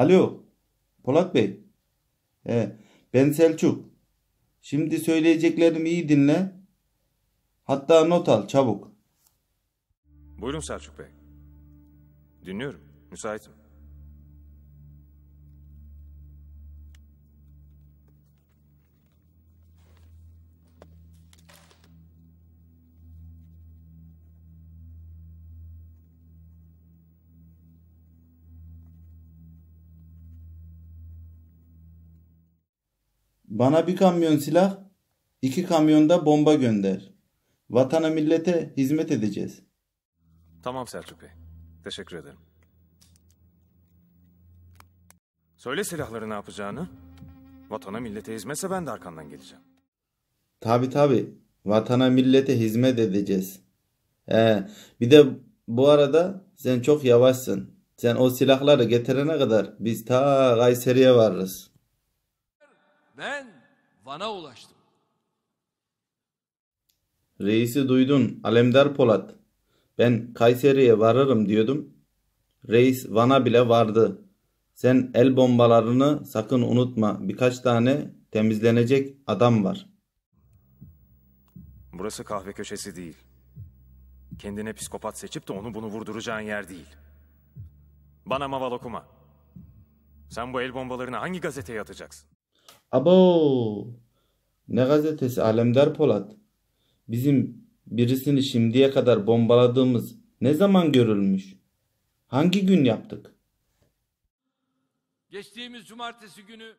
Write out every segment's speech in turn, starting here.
Alo Polat Bey. He, ben Selçuk. Şimdi söyleyeceklerimi iyi dinle. Hatta not al çabuk. Buyurun Selçuk Bey. Dinliyorum. Müsaitim. Bana bir kamyon silah, iki kamyonda bomba gönder. Vatana millete hizmet edeceğiz. Tamam Selçuk Bey. Teşekkür ederim. Söyle silahları ne yapacağını. Vatana millete hizmetse ben de arkandan geleceğim. Tabi tabi. Vatana millete hizmet edeceğiz. Ee, bir de bu arada sen çok yavaşsın. Sen o silahları getirene kadar biz ta Kayseri'ye varırız. Ben Van'a ulaştım. Reisi duydun Alemdar Polat. Ben Kayseri'ye varırım diyordum. Reis Van'a bile vardı. Sen el bombalarını sakın unutma. Birkaç tane temizlenecek adam var. Burası kahve köşesi değil. Kendine psikopat seçip de onu bunu vurduracağın yer değil. Bana maval okuma. Sen bu el bombalarını hangi gazeteye atacaksın? Abo! Ne gazetesi Alemdar Polat? Bizim birisini şimdiye kadar bombaladığımız ne zaman görülmüş? Hangi gün yaptık? Geçtiğimiz cumartesi günü...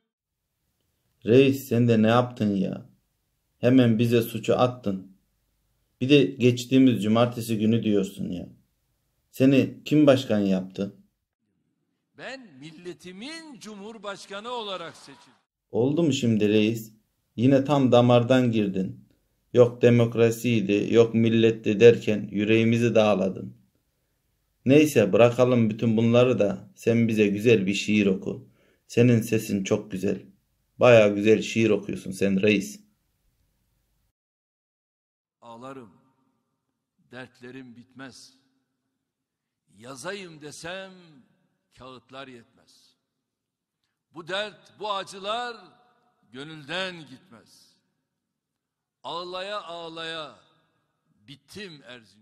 Reis sen de ne yaptın ya? Hemen bize suçu attın. Bir de geçtiğimiz cumartesi günü diyorsun ya. Seni kim başkan yaptı? Ben milletimin cumhurbaşkanı olarak seçildim. Oldu mu şimdi reis? Yine tam damardan girdin. Yok demokrasiydi, yok milletti derken yüreğimizi dağladın. Neyse bırakalım bütün bunları da sen bize güzel bir şiir oku. Senin sesin çok güzel. Baya güzel şiir okuyorsun sen reis. Ağlarım, dertlerim bitmez. Yazayım desem kağıtlar yetmez.'' Bu dert, bu acılar gönülden gitmez. Ağlaya ağlaya bittim Erzincan.